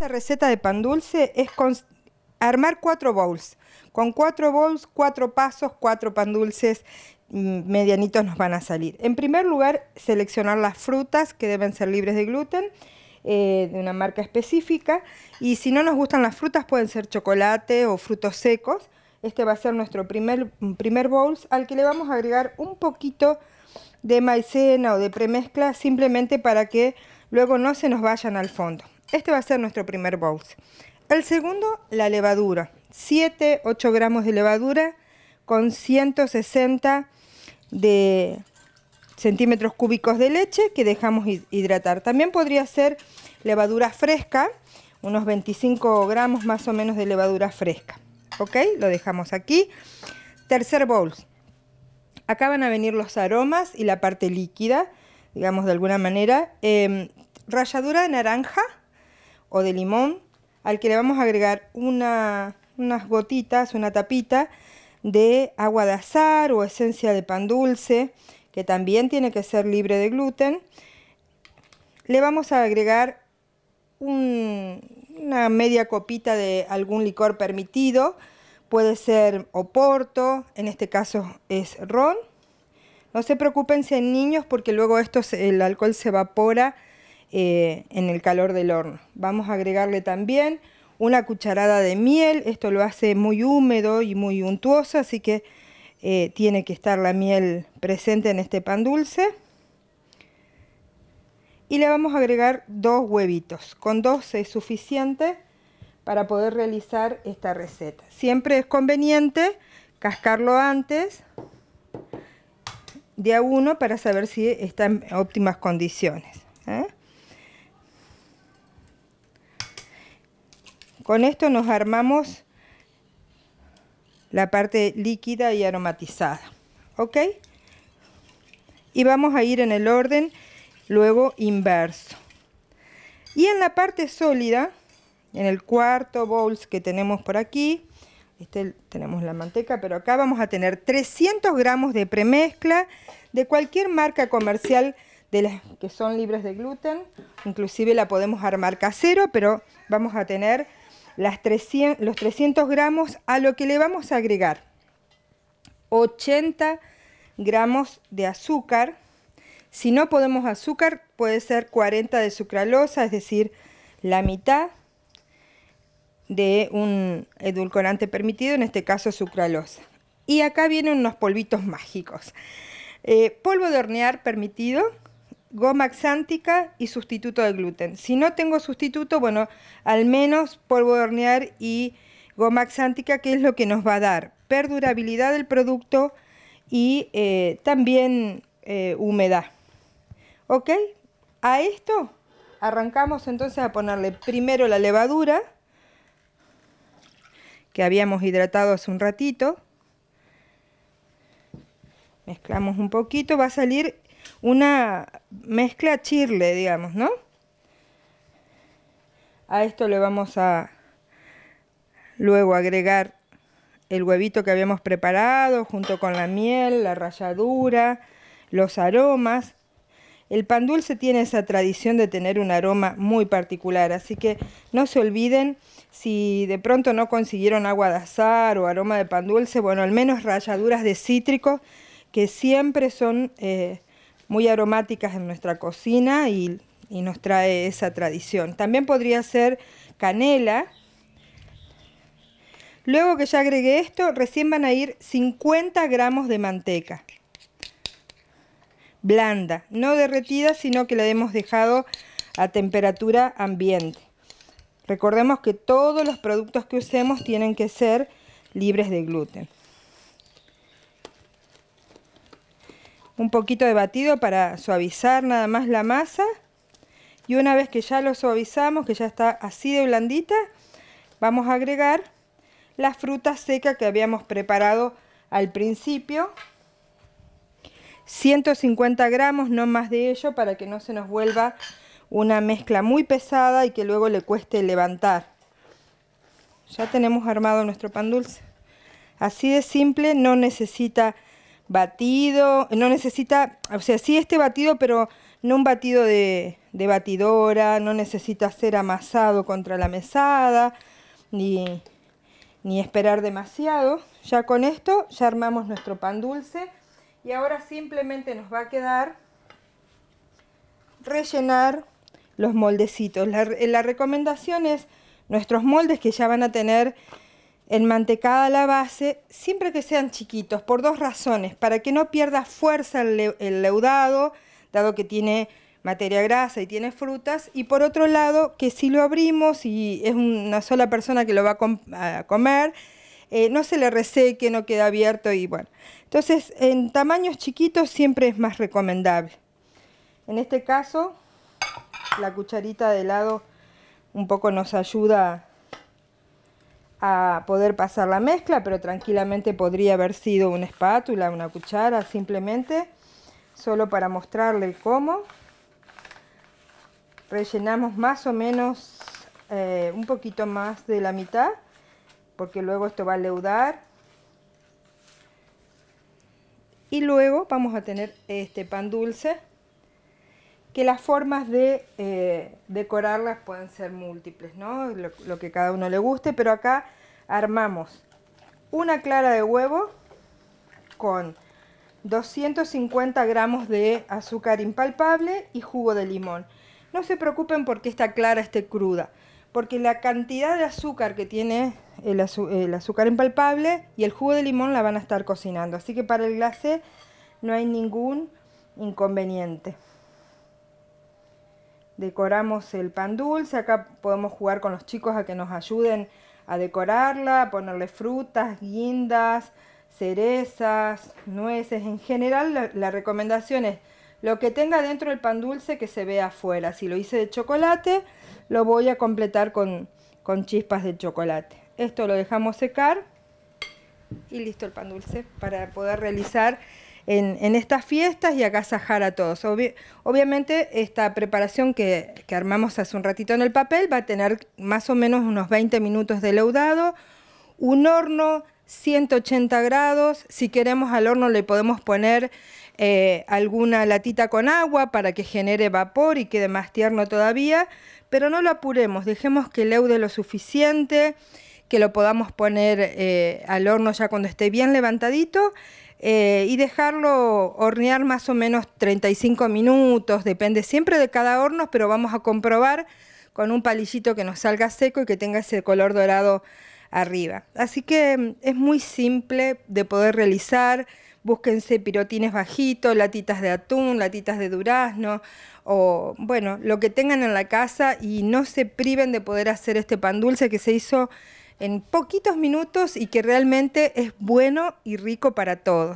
Esta receta de pan dulce es armar cuatro bowls. Con cuatro bowls, cuatro pasos, cuatro pan dulces mm, medianitos nos van a salir. En primer lugar, seleccionar las frutas que deben ser libres de gluten. Eh, de una marca específica y si no nos gustan las frutas pueden ser chocolate o frutos secos este va a ser nuestro primer, mm, primer bowl al que le vamos a agregar un poquito de maicena o de premezcla simplemente para que luego no se nos vayan al fondo este va a ser nuestro primer bowl. El segundo, la levadura. 7, 8 gramos de levadura con 160 de centímetros cúbicos de leche que dejamos hidratar. También podría ser levadura fresca, unos 25 gramos más o menos de levadura fresca. ¿Ok? Lo dejamos aquí. Tercer bowl. Acá van a venir los aromas y la parte líquida, digamos de alguna manera. Em, ralladura de naranja, o de limón, al que le vamos a agregar unas gotitas, una tapita de agua de azar o esencia de pan dulce, que también tiene que ser libre de gluten. Le vamos a agregar una media copita de algún licor permitido, puede ser oporto, en este caso es ron. No se preocupen si niños porque luego esto, el alcohol se evapora eh, en el calor del horno. Vamos a agregarle también una cucharada de miel, esto lo hace muy húmedo y muy untuoso, así que eh, tiene que estar la miel presente en este pan dulce. Y le vamos a agregar dos huevitos, con dos es suficiente para poder realizar esta receta. Siempre es conveniente cascarlo antes de a uno para saber si está en óptimas condiciones. ¿eh? Con esto nos armamos la parte líquida y aromatizada. ¿Ok? Y vamos a ir en el orden luego inverso. Y en la parte sólida, en el cuarto bowls que tenemos por aquí, este tenemos la manteca, pero acá vamos a tener 300 gramos de premezcla de cualquier marca comercial de las que son libres de gluten. Inclusive la podemos armar casero, pero vamos a tener los 300 gramos a lo que le vamos a agregar 80 gramos de azúcar. Si no podemos azúcar, puede ser 40 de sucralosa, es decir, la mitad de un edulcorante permitido, en este caso sucralosa. Y acá vienen unos polvitos mágicos. Eh, polvo de hornear permitido, goma xántica y sustituto de gluten. Si no tengo sustituto, bueno, al menos polvo de hornear y goma xántica, que es lo que nos va a dar perdurabilidad del producto y eh, también eh, humedad. ¿Ok? A esto arrancamos entonces a ponerle primero la levadura, que habíamos hidratado hace un ratito. Mezclamos un poquito, va a salir una mezcla chirle, digamos, ¿no? A esto le vamos a luego agregar el huevito que habíamos preparado junto con la miel, la ralladura, los aromas. El pan dulce tiene esa tradición de tener un aroma muy particular, así que no se olviden si de pronto no consiguieron agua de azar o aroma de pan dulce, bueno, al menos ralladuras de cítrico que siempre son eh, muy aromáticas en nuestra cocina y, nos trae esa tradición. También podría ser canela. Luego que ya agregué esto, recién van a ir 50 gramos de manteca. Blanda, no derretida, sino que la hemos dejado a temperatura ambiente. Recordemos que todos los productos que usemos tienen que ser libres de gluten. un poquito de batido para suavizar nada más la masa. Y una vez que ya lo suavizamos, que ya está así de blandita, vamos a agregar la fruta seca que habíamos preparado al principio. 150 gramos, no más de ello, para que no se nos vuelva una mezcla muy pesada y que luego le cueste levantar. Ya tenemos armado nuestro pan dulce. Así de simple, no necesita batido, no necesita, o sea, sí este batido, pero no un batido de, batidora, no necesita ser amasado contra la mesada, ni, esperar demasiado. Ya con esto ya armamos nuestro pan dulce y ahora simplemente nos va a quedar rellenar los moldecitos. la recomendación es nuestros moldes que ya van a tener en mantecada la base, siempre que sean chiquitos, por dos razones, para que no pierda fuerza el, leudado, dado que tiene materia grasa y tiene frutas, y por otro lado, que si lo abrimos y es una sola persona que lo va a, comer, eh, no se le reseque, no queda abierto y bueno. Entonces, en tamaños chiquitos siempre es más recomendable. En este caso, la cucharita de helado un poco nos ayuda a poder pasar la mezcla, pero tranquilamente podría haber sido una espátula, una cuchara, simplemente, solo para mostrarle cómo. Rellenamos más o menos eh, un poquito más de la mitad, porque luego esto va a leudar. Y luego vamos a tener este pan dulce que las formas de eh, decorarlas pueden ser múltiples, ¿no? Lo, que cada uno le guste, pero acá armamos una clara de huevo con 250 gramos de azúcar impalpable y jugo de limón. No se preocupen porque esta clara esté cruda, porque la cantidad de azúcar que tiene el, el azúcar impalpable y el jugo de limón la van a estar cocinando. Así que para el glacé no hay ningún inconveniente decoramos el pan dulce, acá podemos jugar con los chicos a que nos ayuden a decorarla, ponerle frutas, guindas, cerezas, nueces. En general la, recomendación es lo que tenga dentro del pan dulce que se vea afuera. Si lo hice de chocolate, lo voy a completar con, con chispas de chocolate. Esto lo dejamos secar y listo el pan dulce para poder realizar en, estas fiestas y agasajar a todos. obviamente esta preparación que, armamos hace un ratito en el papel va a tener más o menos unos 20 minutos de leudado, un horno 180 grados, si queremos al horno le podemos poner eh, alguna latita con agua para que genere vapor y quede más tierno todavía, pero no lo apuremos, dejemos que leude lo suficiente, que lo podamos poner eh, al horno ya cuando esté bien levantadito eh, y dejarlo hornear más o menos 35 minutos, depende siempre de cada horno, pero vamos a comprobar con un palillito que nos salga seco y que tenga ese color dorado arriba. Así que mm, es muy simple de poder realizar. Búsquense pirotines bajitos, latitas de atún, latitas de durazno o bueno, lo que tengan en la casa y no se priven de poder hacer este pan dulce que se hizo en poquitos minutos y que realmente es bueno y rico para todos.